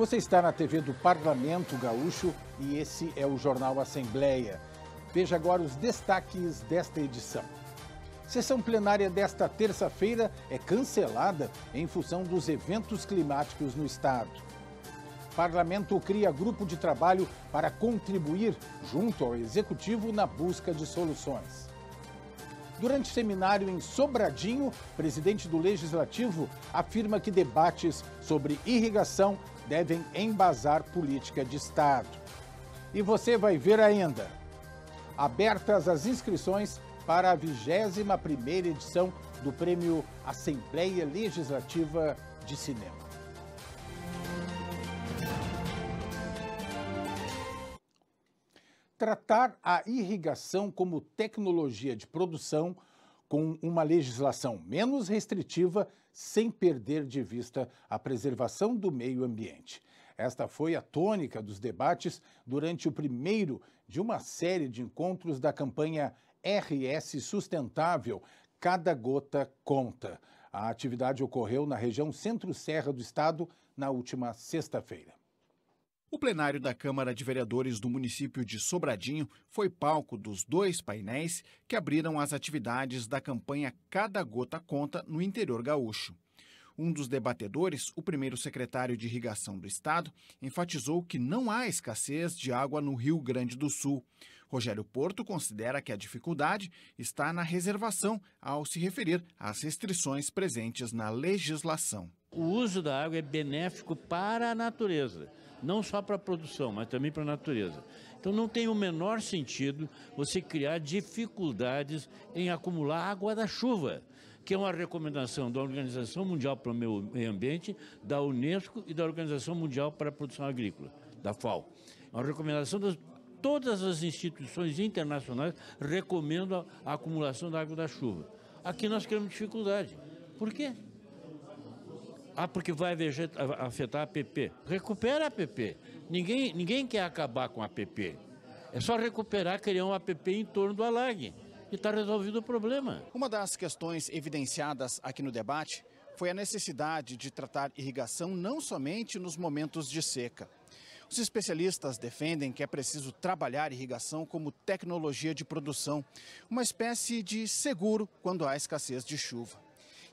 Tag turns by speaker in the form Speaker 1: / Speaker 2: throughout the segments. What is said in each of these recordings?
Speaker 1: Você está na TV do Parlamento Gaúcho e esse é o Jornal Assembleia. Veja agora os destaques desta edição. Sessão plenária desta terça-feira é cancelada em função dos eventos climáticos no estado. Parlamento cria grupo de trabalho para contribuir junto ao executivo na busca de soluções. Durante seminário em Sobradinho, presidente do Legislativo afirma que debates sobre irrigação devem embasar política de Estado. E você vai ver ainda. Abertas as inscrições para a 21ª edição do Prêmio Assembleia Legislativa de Cinema. tratar a irrigação como tecnologia de produção com uma legislação menos restritiva, sem perder de vista a preservação do meio ambiente. Esta foi a tônica dos debates durante o primeiro de uma série de encontros da campanha RS Sustentável Cada Gota Conta. A atividade ocorreu na região centro-serra do estado na última sexta-feira.
Speaker 2: O plenário da Câmara de Vereadores do município de Sobradinho foi palco dos dois painéis que abriram as atividades da campanha Cada Gota Conta no interior gaúcho. Um dos debatedores, o primeiro secretário de Irrigação do Estado, enfatizou que não há escassez de água no Rio Grande do Sul. Rogério Porto considera que a dificuldade está na reservação ao se referir às restrições presentes na legislação.
Speaker 3: O uso da água é benéfico para a natureza, não só para a produção, mas também para a natureza. Então não tem o menor sentido você criar dificuldades em acumular água da chuva que é uma recomendação da Organização Mundial para o Meio Ambiente, da Unesco e da Organização Mundial para a Produção Agrícola, da FAO. É uma recomendação das todas as instituições internacionais recomendam a acumulação da água da chuva. Aqui nós queremos dificuldade. Por quê? Ah, porque vai afetar a PP. Recupera a PP. Ninguém, ninguém quer acabar com a PP. É só recuperar, criar um APP em torno do alargue e está resolvido
Speaker 2: o problema. Uma das questões evidenciadas aqui no debate foi a necessidade de tratar irrigação não somente nos momentos de seca. Os especialistas defendem que é preciso trabalhar irrigação como tecnologia de produção, uma espécie de seguro quando há escassez de chuva.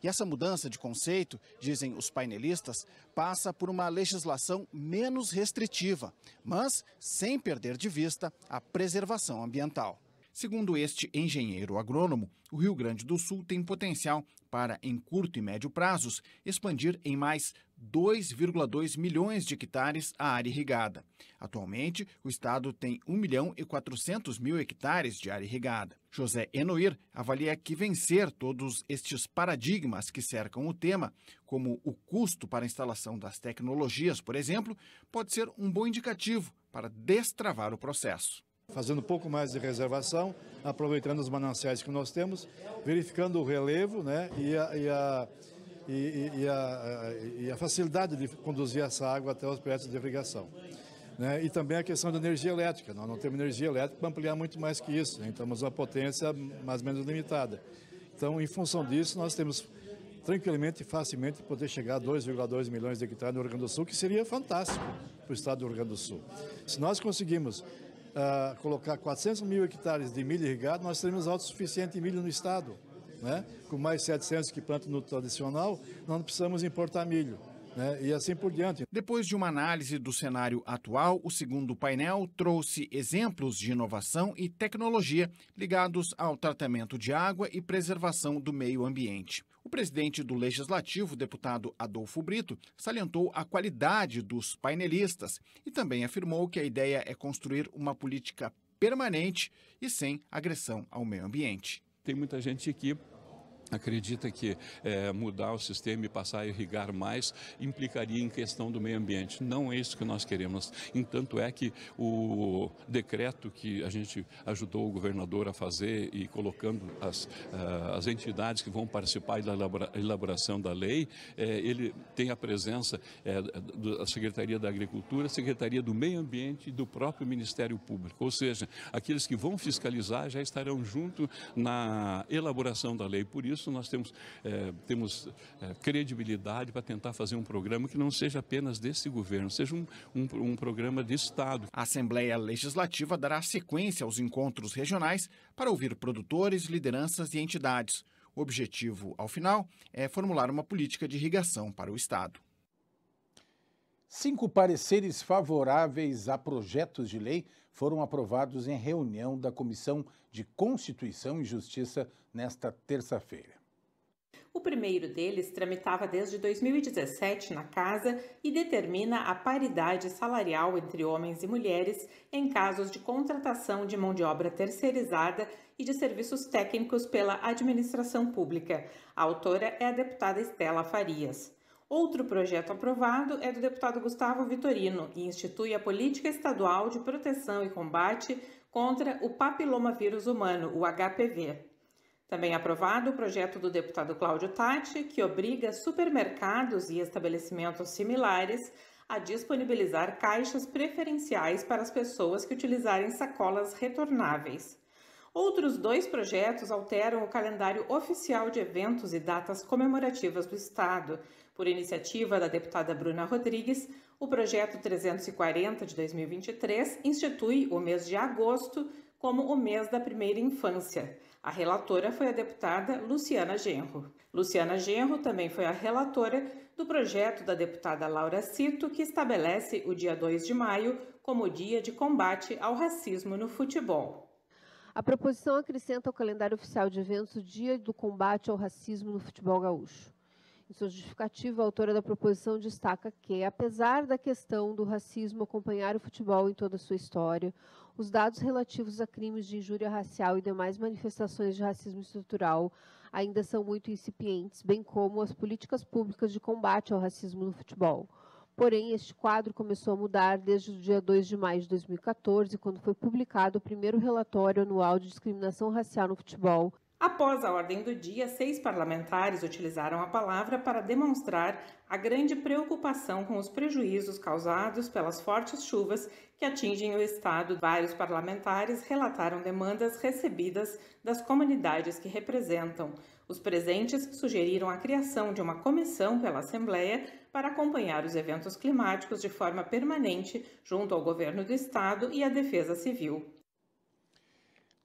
Speaker 2: E essa mudança de conceito, dizem os painelistas, passa por uma legislação menos restritiva, mas sem perder de vista a preservação ambiental. Segundo este engenheiro agrônomo, o Rio Grande do Sul tem potencial para, em curto e médio prazos, expandir em mais 2,2 milhões de hectares a área irrigada. Atualmente, o estado tem 1 milhão e 400 mil hectares de área irrigada. José Enoir avalia que vencer todos estes paradigmas que cercam o tema, como o custo para a instalação das tecnologias, por exemplo, pode ser um bom indicativo para destravar o processo fazendo um pouco mais de reservação, aproveitando os mananciais que nós temos, verificando o relevo né, e, a, e, a, e, a, e a facilidade de conduzir essa água até os projetos de irrigação. Né? E também a questão da energia elétrica. Nós não temos energia elétrica para ampliar muito mais que isso. Né? Então, temos uma potência mais ou menos limitada. Então, em função disso, nós temos tranquilamente e facilmente poder chegar a 2,2 milhões de hectares no Rio Grande do Sul, que seria fantástico para o estado do Rio Grande do Sul. Se nós conseguimos uh, colocar 400 mil hectares de milho irrigado, nós teremos autossuficiente em milho no estado. Né? Com mais 700 que plantam no tradicional, nós não precisamos importar milho. Né? E assim por diante. Depois de uma análise do cenário atual, o segundo painel trouxe exemplos de inovação e tecnologia ligados ao tratamento de água e preservação do meio ambiente. O presidente do Legislativo, deputado Adolfo Brito, salientou a qualidade dos painelistas e também afirmou que a ideia é
Speaker 4: construir uma política permanente e sem agressão ao meio ambiente. Tem muita gente aqui acredita que é, mudar o sistema e passar a irrigar mais implicaria em questão do meio ambiente. Não é isso que nós queremos. Entanto é que o decreto que a gente ajudou o governador a fazer e colocando as, eh, as entidades que vão participar da elaboração da lei, é, ele tem a presença é, da Secretaria da Agricultura, Secretaria do Meio Ambiente e do próprio Ministério Público. Ou seja, aqueles que vão fiscalizar já estarão junto na elaboração da lei. Por isso isso nós temos, é, temos é, credibilidade para tentar fazer um programa que não seja apenas desse governo, seja um, um, um programa de Estado. A
Speaker 2: Assembleia Legislativa dará sequência aos encontros regionais para ouvir produtores, lideranças e entidades. O objetivo, ao final, é formular uma política de irrigação para o Estado.
Speaker 1: Cinco pareceres favoráveis a projetos de lei foram aprovados em reunião da Comissão de Constituição e Justiça nesta terça-feira.
Speaker 5: O primeiro deles tramitava desde 2017 na Casa e determina a paridade salarial entre homens e mulheres em casos de contratação de mão de obra terceirizada e de serviços técnicos pela administração pública. A autora é a deputada Estela Farias. Outro projeto aprovado é do deputado Gustavo Vitorino e institui a Política Estadual de Proteção e Combate contra o Papilomavírus Humano, o HPV. Também aprovado o projeto do deputado Cláudio Tati, que obriga supermercados e estabelecimentos similares a disponibilizar caixas preferenciais para as pessoas que utilizarem sacolas retornáveis. Outros dois projetos alteram o calendário oficial de eventos e datas comemorativas do Estado. Por iniciativa da deputada Bruna Rodrigues, o projeto 340 de 2023 institui o mês de agosto como o mês da primeira infância. A relatora foi a deputada Luciana Genro. Luciana Genro também foi a relatora do projeto da deputada Laura Cito, que estabelece o dia 2 de maio como dia de combate ao racismo no futebol.
Speaker 6: A proposição acrescenta ao calendário oficial de eventos o Dia do Combate ao Racismo no Futebol Gaúcho. Em sua é justificativa, a autora da proposição destaca que, apesar da questão do racismo acompanhar o futebol em toda a sua história, os dados relativos a crimes de injúria racial e demais manifestações de racismo estrutural ainda são muito incipientes, bem como as políticas públicas de combate ao racismo no futebol. Porém, este quadro começou a mudar desde o dia 2 de maio de 2014, quando foi publicado o primeiro relatório anual de discriminação racial no futebol,
Speaker 5: Após a ordem do dia, seis parlamentares utilizaram a palavra para demonstrar a grande preocupação com os prejuízos causados pelas fortes chuvas que atingem o estado. Vários parlamentares relataram demandas recebidas das comunidades que representam. Os presentes sugeriram a criação de uma comissão pela Assembleia para acompanhar os eventos climáticos de forma permanente junto ao governo do estado e à Defesa Civil.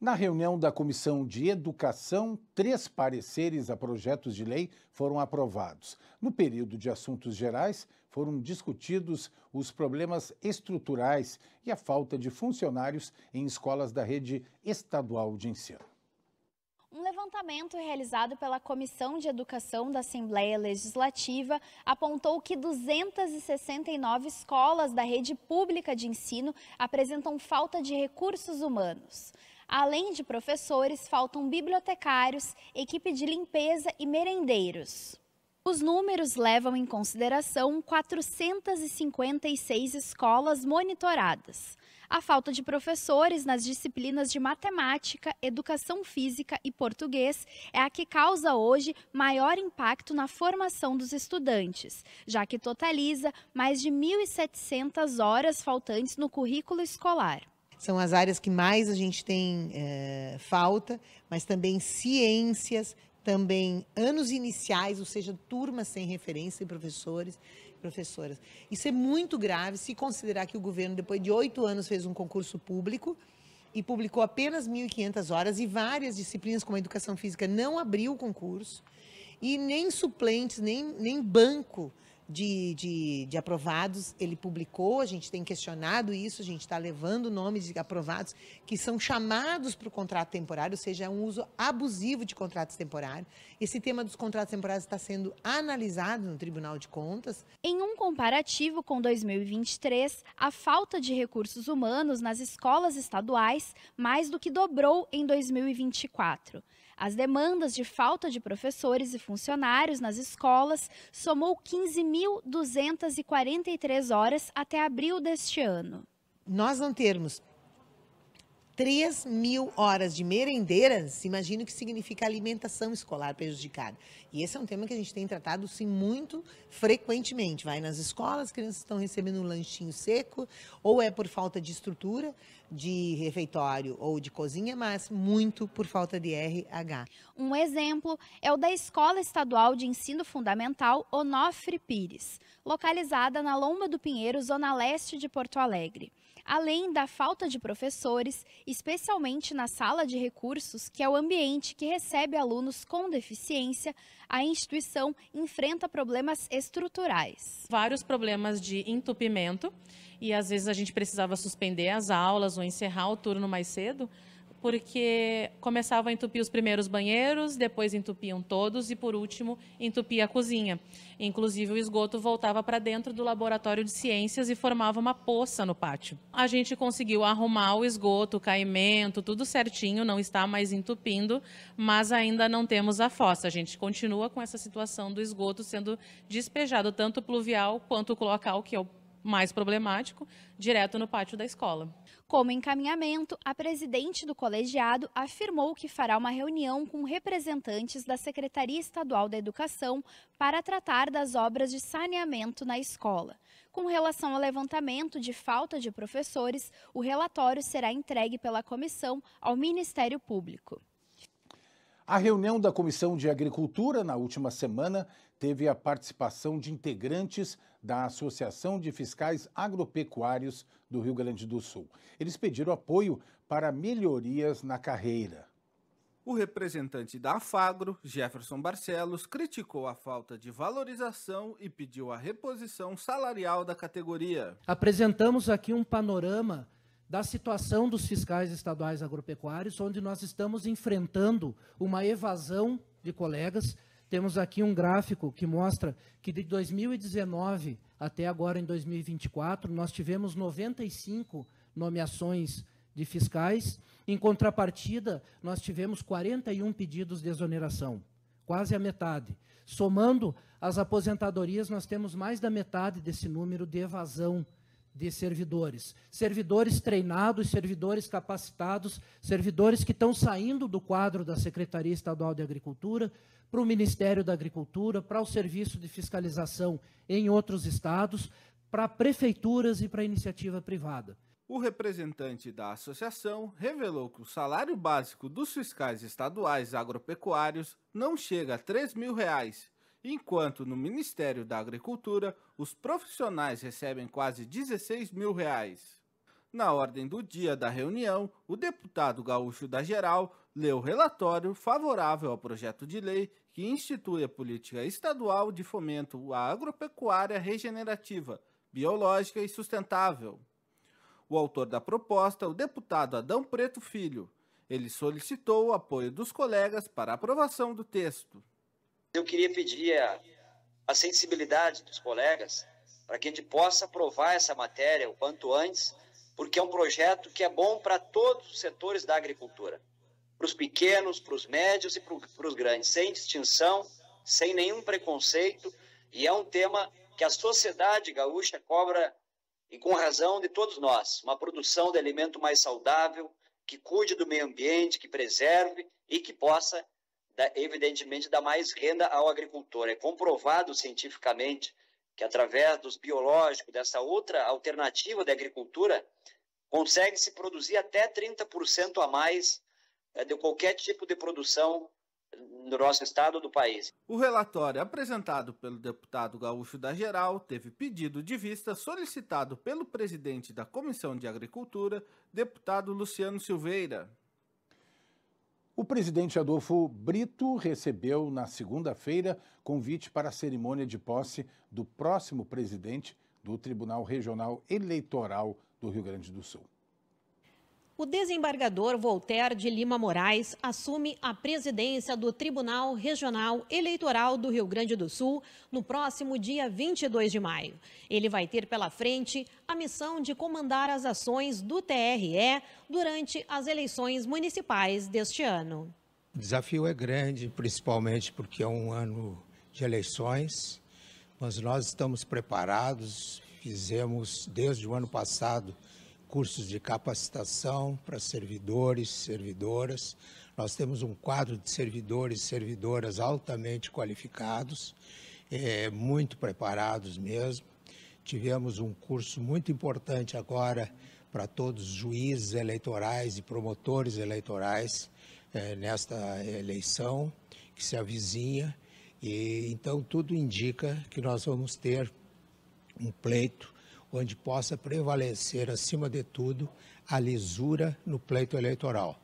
Speaker 1: Na reunião da Comissão de Educação, três pareceres a projetos de lei foram aprovados. No período de assuntos gerais, foram discutidos os problemas estruturais e a falta de funcionários em escolas da rede estadual de ensino.
Speaker 7: Um levantamento realizado pela Comissão de Educação da Assembleia Legislativa apontou que 269 escolas da rede pública de ensino apresentam falta de recursos humanos. Além de professores, faltam bibliotecários, equipe de limpeza e merendeiros. Os números levam em consideração 456 escolas monitoradas. A falta de professores nas disciplinas de matemática, educação física e português é a que causa hoje maior impacto na formação dos estudantes, já que totaliza mais de 1.700 horas faltantes no currículo escolar
Speaker 8: são as áreas que mais a gente tem é, falta, mas também ciências, também anos iniciais, ou seja, turmas sem referência e professores professoras. Isso é muito grave se considerar que o governo, depois de oito anos, fez um concurso público e publicou apenas 1.500 horas e várias disciplinas, como a educação física, não abriu o concurso e nem suplentes, nem, nem banco de, de, de aprovados, ele publicou, a gente tem questionado isso, a gente está levando nomes de aprovados que são chamados para o contrato temporário, ou seja, é um uso abusivo de contratos temporários. Esse tema dos contratos temporários está sendo analisado no Tribunal de Contas.
Speaker 7: Em um comparativo com 2023, a falta de recursos humanos nas escolas estaduais mais do que dobrou em 2024. As demandas de falta de professores e funcionários nas escolas somou
Speaker 8: 15.243 horas até abril deste ano. Nós não termos 3 mil horas de merendeiras, imagina o que significa alimentação escolar prejudicada. E esse é um tema que a gente tem tratado sim muito frequentemente. Vai nas escolas, as crianças estão recebendo um lanchinho seco, ou é por falta de estrutura de refeitório ou de cozinha, mas muito por falta de RH.
Speaker 7: Um exemplo é o da Escola Estadual de Ensino Fundamental Onofre Pires, localizada na Lomba do Pinheiro, zona leste de Porto Alegre além da falta de professores, especialmente na sala de recursos, que é o ambiente que recebe alunos com deficiência, a instituição enfrenta problemas estruturais.
Speaker 5: Vários problemas de entupimento, e às vezes a gente precisava suspender as aulas ou encerrar o turno mais cedo porque começavam a entupir os primeiros banheiros, depois entupiam todos e, por último, entupia a cozinha. Inclusive, o esgoto voltava para dentro do laboratório de ciências e formava uma poça no pátio. A gente conseguiu arrumar o esgoto, o caimento, tudo certinho, não está mais entupindo, mas ainda não temos a fossa. A gente continua com essa situação do esgoto sendo despejado, tanto pluvial quanto o cloacal, que é o mais problemático, direto no pátio da escola.
Speaker 7: Como encaminhamento, a presidente do colegiado afirmou que fará uma reunião com representantes da Secretaria Estadual da Educação para tratar das obras de saneamento na escola. Com relação ao levantamento de falta de professores, o relatório será entregue pela comissão ao Ministério Público.
Speaker 1: A reunião da Comissão de Agricultura na última semana teve a participação de integrantes da Associação de Fiscais Agropecuários do Rio Grande do Sul. Eles pediram apoio para melhorias na carreira.
Speaker 9: O representante da Afagro, Jefferson Barcelos, criticou a falta de valorização e pediu a reposição salarial da categoria.
Speaker 10: Apresentamos aqui um panorama da situação dos fiscais estaduais agropecuários, onde nós estamos enfrentando uma evasão de colegas temos aqui um gráfico que mostra que de 2019 até agora em 2024, nós tivemos 95 nomeações de fiscais. Em contrapartida, nós tivemos 41 pedidos de exoneração, quase a metade. Somando as aposentadorias, nós temos mais da metade desse número de evasão de servidores. Servidores treinados, servidores capacitados, servidores que estão saindo do quadro da Secretaria Estadual de Agricultura para o Ministério da Agricultura, para o Serviço de Fiscalização em outros estados, para prefeituras e para iniciativa privada.
Speaker 9: O representante da associação revelou que o salário básico dos fiscais estaduais agropecuários não chega a 3 mil reais, enquanto no Ministério da Agricultura os profissionais recebem quase 16 mil reais. Na ordem do dia da reunião, o deputado gaúcho da Geral leu o relatório favorável ao projeto de lei que institui a política estadual de fomento à agropecuária regenerativa, biológica e sustentável. O autor da proposta, o deputado Adão Preto Filho, ele solicitou o apoio dos colegas para aprovação do texto.
Speaker 3: Eu queria pedir a, a sensibilidade dos colegas para que a gente possa aprovar essa matéria o quanto antes, porque é um projeto que é bom para todos os setores da agricultura para os pequenos, para os médios e para os grandes, sem distinção, sem nenhum preconceito, e é um tema que a sociedade gaúcha cobra, e com razão, de todos nós, uma produção de alimento mais saudável, que cuide do meio ambiente, que preserve e que possa, evidentemente, dar mais renda ao agricultor. É comprovado cientificamente que, através dos biológicos, dessa outra alternativa da agricultura, consegue-se produzir até 30% a mais é, de qualquer tipo de produção no nosso estado do país.
Speaker 9: O relatório apresentado pelo deputado Gaúcho da Geral teve pedido de vista solicitado pelo presidente da Comissão de Agricultura, deputado Luciano Silveira.
Speaker 1: O presidente Adolfo Brito recebeu na segunda-feira convite para a cerimônia de posse do próximo presidente do Tribunal Regional Eleitoral do Rio Grande do Sul.
Speaker 5: O desembargador Voltaire de Lima Moraes assume a presidência do Tribunal Regional Eleitoral do Rio Grande do Sul no próximo dia 22 de maio. Ele vai ter pela frente a missão de comandar as ações do TRE durante as eleições municipais deste ano.
Speaker 1: O desafio é grande, principalmente porque é um ano de eleições, mas nós estamos preparados, fizemos desde o ano passado cursos de capacitação para servidores, servidoras. Nós temos um quadro de servidores e servidoras altamente qualificados, é, muito preparados mesmo. Tivemos um curso muito importante agora para todos os juízes eleitorais e promotores eleitorais é, nesta eleição que se avizinha. E, então, tudo indica que nós vamos ter um pleito onde possa prevalecer, acima de tudo, a lisura no pleito eleitoral,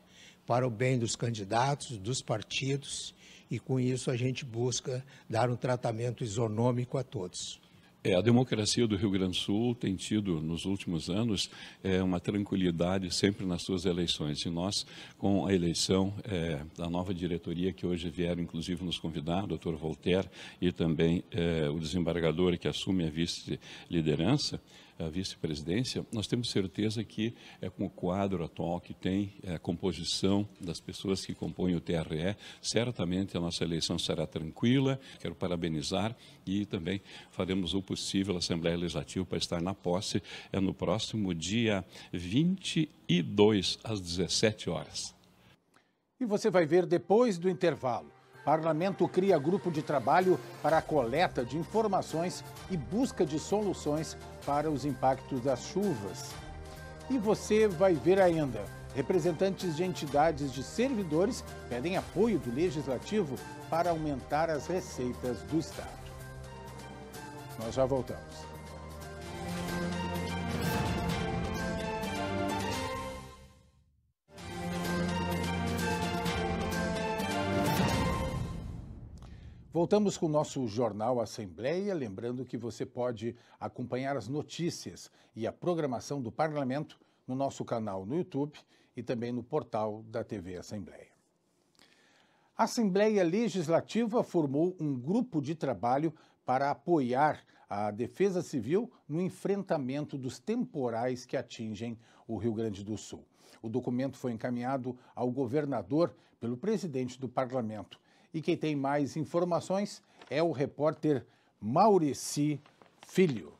Speaker 1: para o bem dos candidatos, dos partidos, e com isso a gente busca dar um tratamento isonômico a todos.
Speaker 4: É, a democracia do Rio Grande do Sul tem tido, nos últimos anos, é, uma tranquilidade sempre nas suas eleições. E nós, com a eleição é, da nova diretoria, que hoje vieram inclusive nos convidar, o doutor Voltaire e também é, o desembargador que assume a vice-liderança, vice-presidência, nós temos certeza que é com o quadro atual que tem, é, a composição das pessoas que compõem o TRE, certamente a nossa eleição será tranquila. Quero parabenizar e também faremos o possível a Assembleia Legislativa para estar na posse é no próximo dia 22 às 17 horas.
Speaker 1: E você vai ver depois do intervalo. Parlamento cria grupo de trabalho para a coleta de informações e busca de soluções para os impactos das chuvas. E você vai ver ainda. Representantes de entidades de servidores pedem apoio do Legislativo para aumentar as receitas do Estado. Nós já voltamos. Voltamos com o nosso Jornal Assembleia, lembrando que você pode acompanhar as notícias e a programação do Parlamento no nosso canal no YouTube e também no portal da TV Assembleia. A Assembleia Legislativa formou um grupo de trabalho para apoiar a Defesa Civil no enfrentamento dos temporais que atingem o Rio Grande do Sul. O documento foi encaminhado ao governador pelo presidente do parlamento, e quem tem mais informações é o repórter Maurici Filho.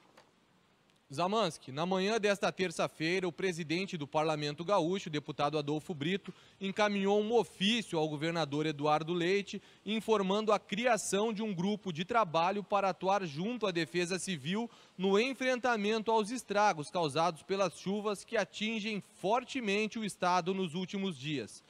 Speaker 10: Zamansky. na manhã desta terça-feira, o presidente do Parlamento Gaúcho, deputado Adolfo Brito, encaminhou um ofício ao governador Eduardo Leite informando a criação de um grupo de trabalho para atuar junto à Defesa Civil no enfrentamento aos estragos causados pelas chuvas que atingem fortemente o estado nos últimos dias.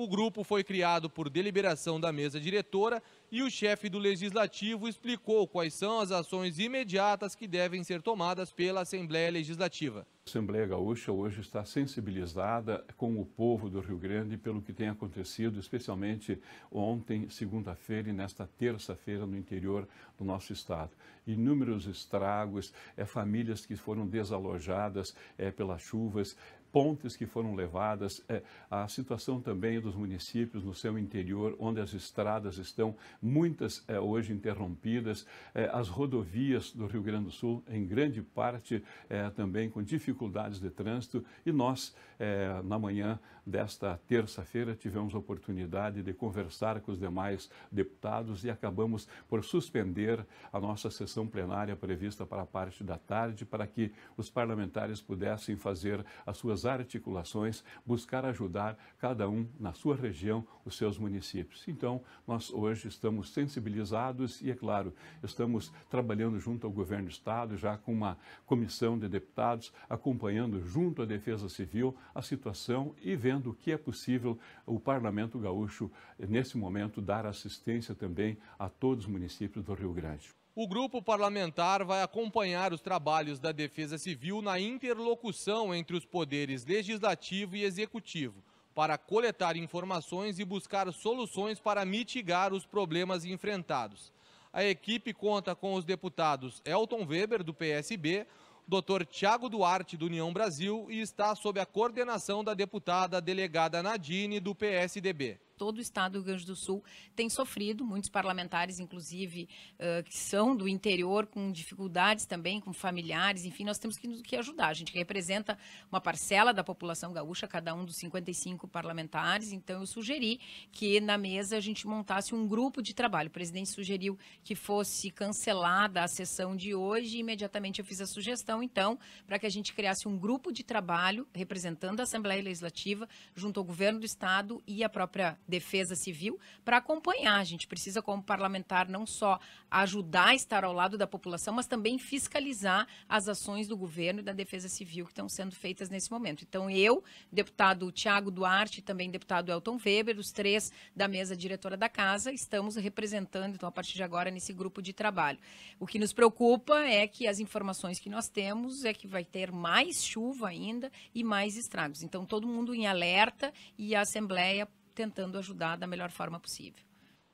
Speaker 10: O grupo foi criado por deliberação da mesa diretora e o chefe do legislativo explicou quais são as ações imediatas que devem ser tomadas pela Assembleia Legislativa.
Speaker 4: A Assembleia Gaúcha hoje está sensibilizada com o povo do Rio Grande pelo que tem acontecido, especialmente ontem, segunda-feira e nesta terça-feira no interior do nosso estado. Inúmeros estragos, é, famílias que foram desalojadas é, pelas chuvas, pontes que foram levadas, é, a situação também dos municípios no seu interior, onde as estradas estão muitas é, hoje interrompidas, é, as rodovias do Rio Grande do Sul, em grande parte, é, também com dificuldades de trânsito. E nós, é, na manhã desta terça-feira, tivemos a oportunidade de conversar com os demais deputados e acabamos por suspender a nossa sessão plenária prevista para a parte da tarde, para que os parlamentares pudessem fazer as suas articulações, buscar ajudar cada um na sua região, os seus municípios. Então, nós hoje estamos sensibilizados e, é claro, estamos trabalhando junto ao governo do Estado, já com uma comissão de deputados, acompanhando junto à Defesa Civil a situação e vendo o que é possível o Parlamento Gaúcho, nesse momento, dar assistência também a todos os municípios do Rio Grande
Speaker 10: o grupo parlamentar vai acompanhar os trabalhos da Defesa Civil na interlocução entre os poderes legislativo e executivo, para coletar informações e buscar soluções para mitigar os problemas enfrentados. A equipe conta com os deputados Elton Weber, do PSB, Dr. Tiago Duarte, do União Brasil, e está sob a coordenação da deputada delegada Nadine, do PSDB todo o estado do Rio Grande
Speaker 11: do Sul tem sofrido, muitos parlamentares, inclusive, uh, que são do interior, com dificuldades também, com familiares, enfim, nós temos que, que ajudar. A gente representa uma parcela da população gaúcha, cada um dos 55 parlamentares, então eu sugeri que na mesa a gente montasse um grupo de trabalho. O presidente sugeriu que fosse cancelada a sessão de hoje e imediatamente eu fiz a sugestão, então, para que a gente criasse um grupo de trabalho representando a Assembleia Legislativa junto ao governo do Estado e a própria Defesa Civil para acompanhar. A gente precisa, como parlamentar, não só ajudar a estar ao lado da população, mas também fiscalizar as ações do governo e da Defesa Civil que estão sendo feitas nesse momento. Então, eu, deputado Tiago Duarte, também deputado Elton Weber, os três da mesa diretora da casa, estamos representando, então, a partir de agora, nesse grupo de trabalho. O que nos preocupa é que as informações que nós temos é que vai ter mais chuva ainda e mais estragos. Então, todo mundo em alerta e a Assembleia tentando ajudar da melhor forma possível.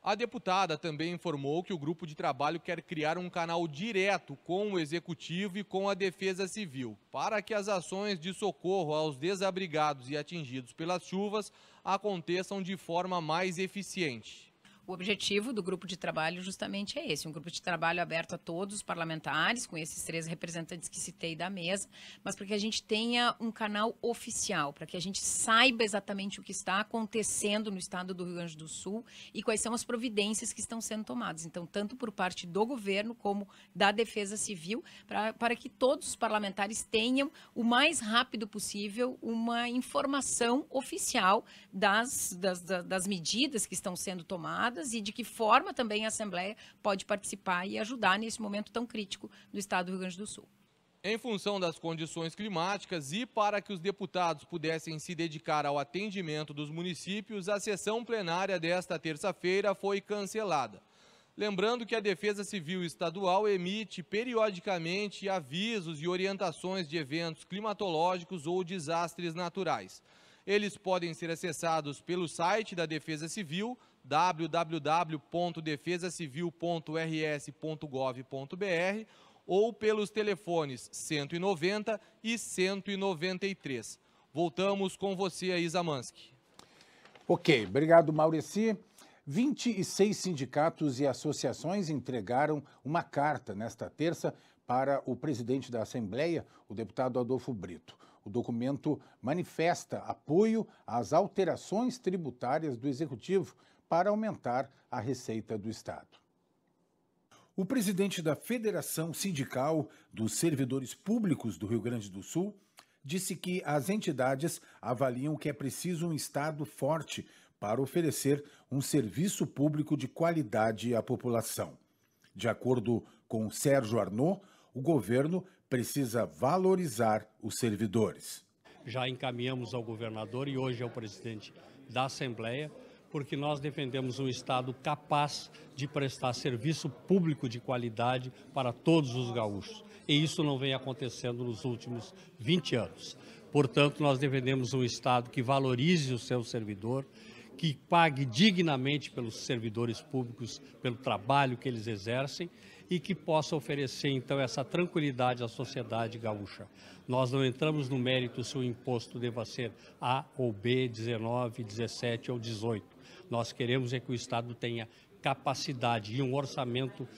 Speaker 10: A deputada também informou que o grupo de trabalho quer criar um canal direto com o executivo e com a defesa civil, para que as ações de socorro aos desabrigados e atingidos pelas chuvas aconteçam de forma mais eficiente.
Speaker 11: O objetivo do grupo de trabalho justamente é esse, um grupo de trabalho aberto a todos os parlamentares, com esses três representantes que citei da mesa, mas para que a gente tenha um canal oficial, para que a gente saiba exatamente o que está acontecendo no estado do Rio Grande do Sul e quais são as providências que estão sendo tomadas. Então, tanto por parte do governo como da Defesa Civil, pra, para que todos os parlamentares tenham o mais rápido possível uma informação oficial das, das, das medidas que estão sendo tomadas e de que forma também a Assembleia pode participar e ajudar nesse momento tão crítico do Estado do Rio Grande do Sul.
Speaker 10: Em função das condições climáticas e para que os deputados pudessem se dedicar ao atendimento dos municípios, a sessão plenária desta terça-feira foi cancelada. Lembrando que a Defesa Civil Estadual emite periodicamente avisos e orientações de eventos climatológicos ou desastres naturais. Eles podem ser acessados pelo site da Defesa Civil, www.defesacivil.rs.gov.br ou pelos telefones 190 e 193. Voltamos com você Isa Mansky.
Speaker 1: Ok, obrigado, Maurici. 26 sindicatos e associações entregaram uma carta nesta terça para o presidente da Assembleia, o deputado Adolfo Brito. O documento manifesta apoio às alterações tributárias do Executivo para aumentar a receita do Estado. O presidente da Federação Sindical dos Servidores Públicos do Rio Grande do Sul disse que as entidades avaliam que é preciso um Estado forte para oferecer um serviço público de qualidade à população. De acordo com Sérgio Arnaud, o governo precisa valorizar os servidores.
Speaker 3: Já encaminhamos ao governador e hoje ao presidente da Assembleia porque nós defendemos um Estado capaz de prestar serviço público de qualidade para todos os gaúchos. E isso não vem acontecendo nos últimos 20 anos. Portanto, nós defendemos um Estado que valorize o seu servidor, que pague dignamente pelos servidores públicos, pelo trabalho que eles exercem e que possa oferecer, então, essa tranquilidade à sociedade gaúcha. Nós não entramos no mérito se o imposto deva ser A ou B, 19, 17 ou 18. Nós queremos é que o Estado tenha capacidade e um orçamento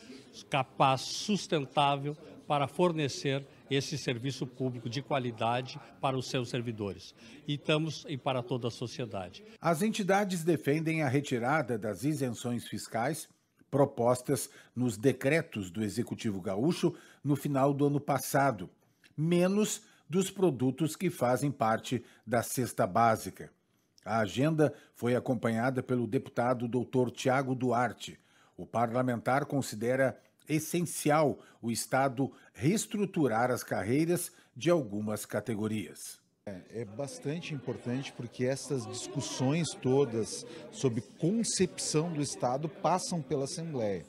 Speaker 3: capaz, sustentável, para fornecer esse serviço público de qualidade para os seus servidores. E estamos e para toda a sociedade.
Speaker 1: As entidades defendem a retirada das isenções fiscais propostas nos decretos do Executivo Gaúcho no final do ano passado, menos dos produtos que fazem parte da cesta básica. A agenda foi acompanhada pelo deputado Dr. Tiago Duarte. O parlamentar considera essencial o Estado reestruturar as carreiras de algumas categorias.
Speaker 2: É, é bastante importante porque essas discussões todas sobre concepção do Estado passam pela Assembleia.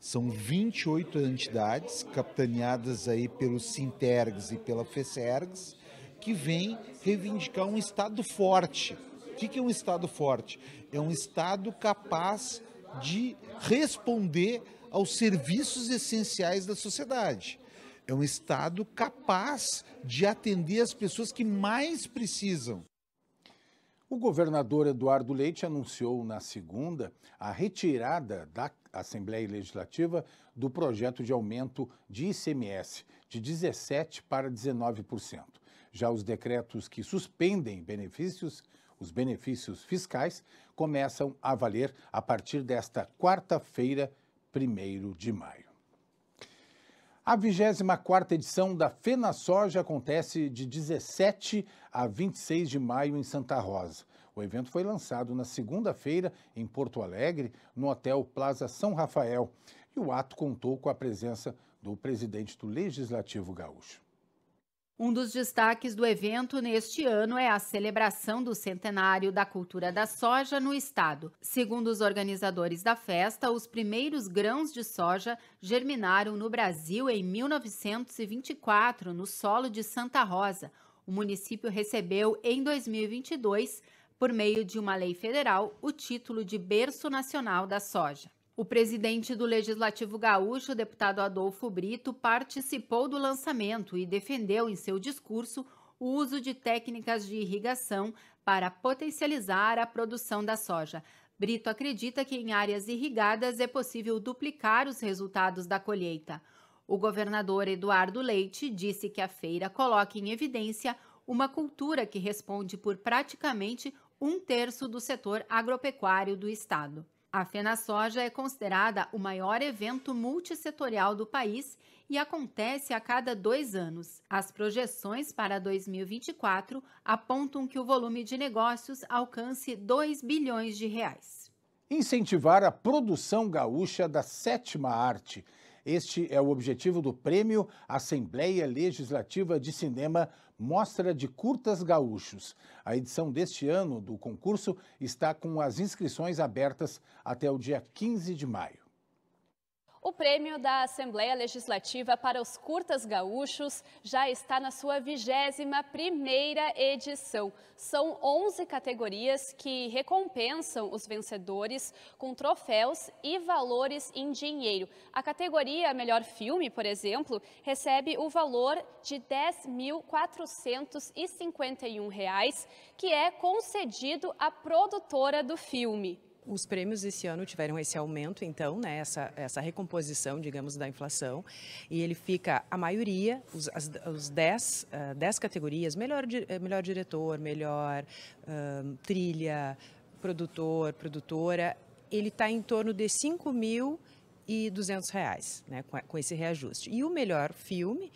Speaker 2: São 28 entidades capitaneadas aí pelos Sintergs e pela FECERGS que vêm reivindicar um Estado forte, que, que é um Estado forte? É um Estado capaz de responder aos serviços essenciais da sociedade. É um Estado capaz de atender as pessoas que mais precisam.
Speaker 1: O governador Eduardo Leite anunciou na segunda a retirada da Assembleia Legislativa do projeto de aumento de ICMS de 17% para 19%. Já os decretos que suspendem benefícios os benefícios fiscais começam a valer a partir desta quarta-feira, 1 de maio. A 24ª edição da Fena Soja acontece de 17 a 26 de maio em Santa Rosa. O evento foi lançado na segunda-feira em Porto Alegre, no Hotel Plaza São Rafael, e o ato contou com a presença do presidente do Legislativo Gaúcho.
Speaker 6: Um dos destaques do evento neste ano é a celebração do centenário da cultura da soja no estado. Segundo os organizadores da festa, os primeiros grãos de soja germinaram no Brasil em 1924, no solo de Santa Rosa. O município recebeu em 2022, por meio de uma lei federal, o título de berço nacional da soja. O presidente do Legislativo Gaúcho, deputado Adolfo Brito, participou do lançamento e defendeu em seu discurso o uso de técnicas de irrigação para potencializar a produção da soja. Brito acredita que em áreas irrigadas é possível duplicar os resultados da colheita. O governador Eduardo Leite disse que a feira coloca em evidência uma cultura que responde por praticamente um terço do setor agropecuário do estado. A Fena Soja é considerada o maior evento multissetorial do país e acontece a cada dois anos. As projeções para 2024 apontam que o volume de negócios alcance 2 bilhões de reais.
Speaker 1: Incentivar a produção gaúcha da sétima arte este é o objetivo do prêmio Assembleia Legislativa de Cinema Mostra de Curtas Gaúchos. A edição deste ano do concurso está com as inscrições abertas até o dia 15 de maio.
Speaker 12: O prêmio da Assembleia Legislativa para os Curtas Gaúchos já está na sua 21ª edição. São 11 categorias que recompensam os vencedores com troféus e valores em dinheiro. A categoria Melhor Filme, por exemplo, recebe o valor de R$ 10.451, que é concedido à produtora do filme
Speaker 13: os prêmios esse ano tiveram esse aumento, então, né, essa, essa recomposição, digamos, da inflação, e ele fica, a maioria, os, as, os 10, uh, eh, categorias, melhor, eh, melhor diretor, melhor uh, trilha, produtor, produtora, ele está em torno de 5 mil e 200 reais, né, com, com esse reajuste. E o melhor filme,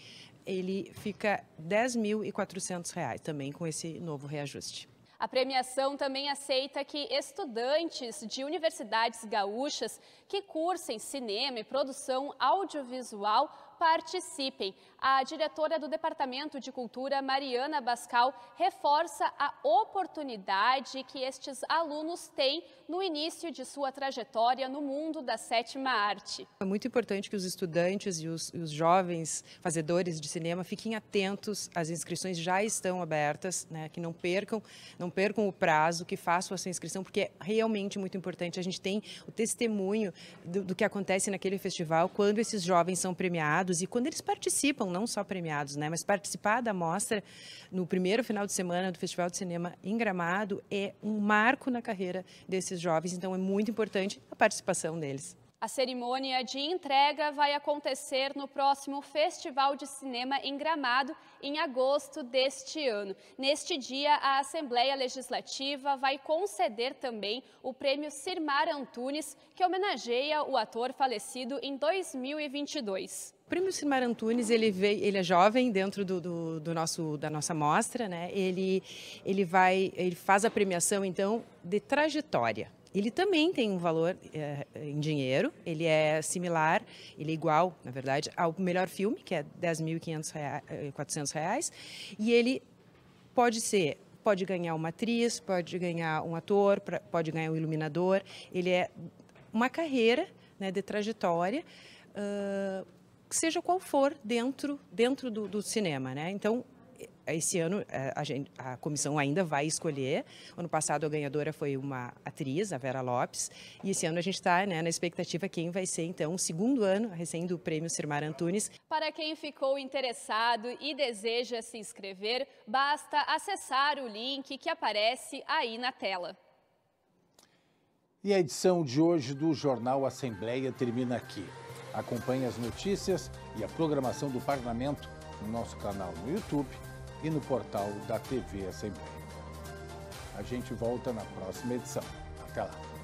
Speaker 13: ele fica 10.400 reais também com esse novo reajuste.
Speaker 12: A premiação também aceita que estudantes de universidades gaúchas que cursem cinema e produção audiovisual participem a diretora do Departamento de Cultura, Mariana Bascal, reforça a oportunidade que estes alunos têm no início de sua trajetória no mundo da sétima arte.
Speaker 13: É muito importante que os estudantes e os, e os jovens fazedores de cinema fiquem atentos, as inscrições já estão abertas, né, que não percam, não percam o prazo, que façam essa inscrição, porque é realmente muito importante. A gente tem o testemunho do, do que acontece naquele festival quando esses jovens são premiados e quando eles participam não só premiados, né, mas participar da mostra no primeiro final de semana do Festival de Cinema em Gramado é um marco na carreira desses jovens, então é muito importante a participação deles.
Speaker 12: A cerimônia de entrega vai acontecer no próximo Festival de Cinema em Gramado, em agosto deste ano. Neste dia, a Assembleia Legislativa vai conceder também o prêmio Cirmar Antunes, que homenageia o ator falecido em 2022
Speaker 13: prêmio Silmar Antunes, ele, veio, ele é jovem dentro do, do, do, nosso, da nossa mostra, né? Ele, ele, vai, ele faz a premiação, então, de trajetória. Ele também tem um valor é, em dinheiro, ele é similar, ele é igual, na verdade, ao melhor filme, que é R$ 10.400, eh, reais, e ele pode ser pode ganhar uma atriz, pode ganhar um ator, pode ganhar um iluminador. Ele é uma carreira né, de trajetória. Uh, seja qual for dentro dentro do, do cinema, né? Então eh, esse ano eh, a, gente, a, comissão ainda vai escolher. Ano passado a ganhadora foi uma atriz, a Vera Lopes, e esse ano a gente está né, na expectativa quem vai ser então o segundo ano recém do prêmio Sirmar Antunes.
Speaker 12: Para quem ficou interessado e deseja se inscrever, basta acessar o link que aparece aí na tela.
Speaker 1: E a edição de hoje do Jornal Assembleia termina aqui. Acompanhe as notícias e a programação do Parlamento no nosso canal no YouTube e no portal da TV Assembleia. A gente volta na próxima edição. Até lá!